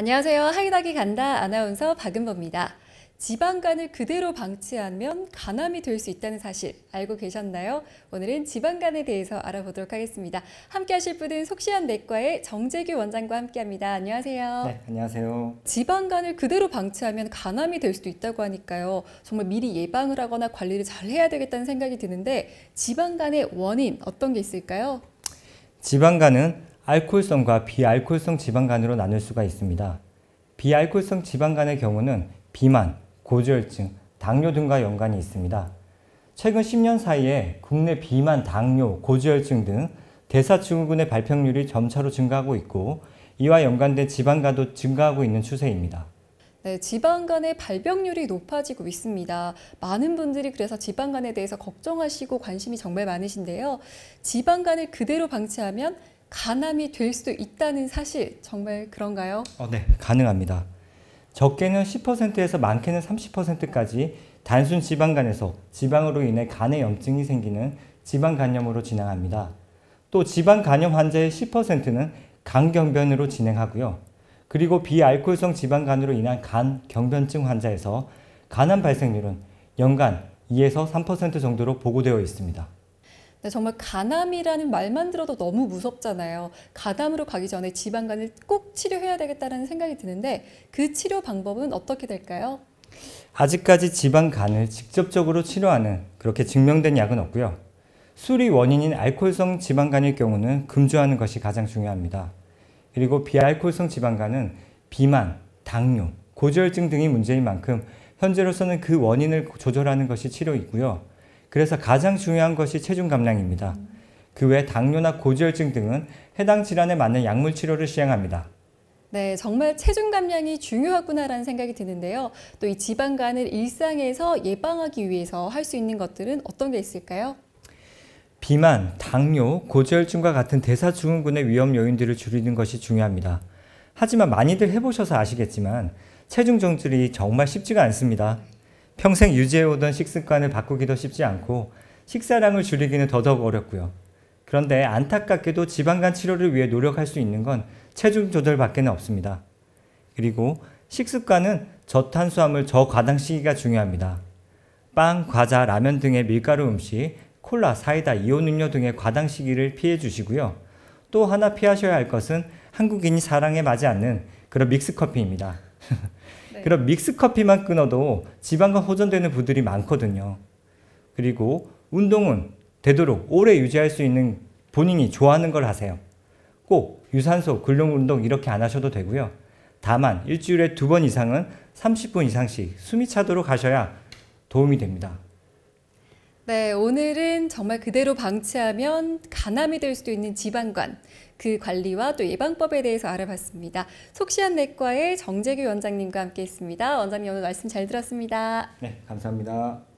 안녕하세요. 하이닥이 간다 아나운서 박은범입니다. 지방간을 그대로 방치하면 간암이 될 수 있다는 사실 알고 계셨나요? 오늘은 지방간에 대해서 알아보도록 하겠습니다. 함께 하실 분은 속시한 내과의 정재규 원장과 함께합니다. 안녕하세요. 네, 안녕하세요. 지방간을 그대로 방치하면 간암이 될 수도 있다고 하니까요. 정말 미리 예방을 하거나 관리를 잘 해야 되겠다는 생각이 드는데 지방간의 원인 어떤 게 있을까요? 지방간은 알코올성과 비알코올성 지방간으로 나눌 수가 있습니다. 비알코올성 지방간의 경우는 비만, 고지혈증, 당뇨 등과 연관이 있습니다. 최근 10년 사이에 국내 비만, 당뇨, 고지혈증 등 대사증후군의 발병률이 점차로 증가하고 있고 이와 연관된 지방간도 증가하고 있는 추세입니다. 네, 지방간의 발병률이 높아지고 있습니다. 많은 분들이 그래서 지방간에 대해서 걱정하시고 관심이 정말 많으신데요. 지방간을 그대로 방치하면 간암이 될 수도 있다는 사실 정말 그런가요? 어, 네, 가능합니다. 적게는 10%에서 많게는 30%까지 단순 지방간에서 지방으로 인해 간에 염증이 생기는 지방간염으로 진행합니다. 또 지방간염 환자의 10%는 간경변으로 진행하고요. 그리고 비알코올성 지방간으로 인한 간경변증 환자에서 간암 발생률은 연간 2에서 3% 정도로 보고되어 있습니다. 네, 정말 간암이라는 말만 들어도 너무 무섭잖아요. 간암으로 가기 전에 지방간을 꼭 치료해야 되겠다는 생각이 드는데 그 치료 방법은 어떻게 될까요? 아직까지 지방간을 직접적으로 치료하는 그렇게 증명된 약은 없고요. 술이 원인인 알코올성 지방간일 경우는 금주하는 것이 가장 중요합니다. 그리고 비알코올성 지방간은 비만, 당뇨, 고지혈증 등이 문제인 만큼 현재로서는 그 원인을 조절하는 것이 치료이고요. 그래서 가장 중요한 것이 체중 감량입니다. 그 외 당뇨나 고지혈증 등은 해당 질환에 맞는 약물 치료를 시행합니다. 네, 정말 체중 감량이 중요하구나라는 생각이 드는데요. 또 이 지방간을 일상에서 예방하기 위해서 할 수 있는 것들은 어떤 게 있을까요? 비만, 당뇨, 고지혈증과 같은 대사증후군의 위험 요인들을 줄이는 것이 중요합니다. 하지만 많이들 해보셔서 아시겠지만 체중 정질이 정말 쉽지가 않습니다. 평생 유지해오던 식습관을 바꾸기도 쉽지 않고 식사량을 줄이기는 더더욱 어렵고요. 그런데 안타깝게도 지방간 치료를 위해 노력할 수 있는 건 체중 조절밖에 없습니다. 그리고 식습관은 저탄수화물 저과당 시기가 중요합니다. 빵, 과자, 라면 등의 밀가루 음식, 콜라, 사이다, 이온 음료 등의 과당 시기를 피해 주시고요. 또 하나 피하셔야 할 것은 한국인이 사랑에 맞지 않는 그런 믹스 커피입니다. 네. 그럼 믹스 커피만 끊어도 지방과 호전되는 분들이 많거든요. 그리고 운동은 되도록 오래 유지할 수 있는 본인이 좋아하는 걸 하세요. 꼭 유산소, 근력 운동 이렇게 안 하셔도 되고요. 다만 일주일에 두 번 이상은 30분 이상씩 숨이 차도록 하셔야 도움이 됩니다. 네, 오늘은 정말 그대로 방치하면 간암이 될 수도 있는 지방관, 그 관리와 또 예방법에 대해서 알아봤습니다. 속시한 내과의 정재규 원장님과 함께했습니다. 원장님 오늘 말씀 잘 들었습니다. 네, 감사합니다.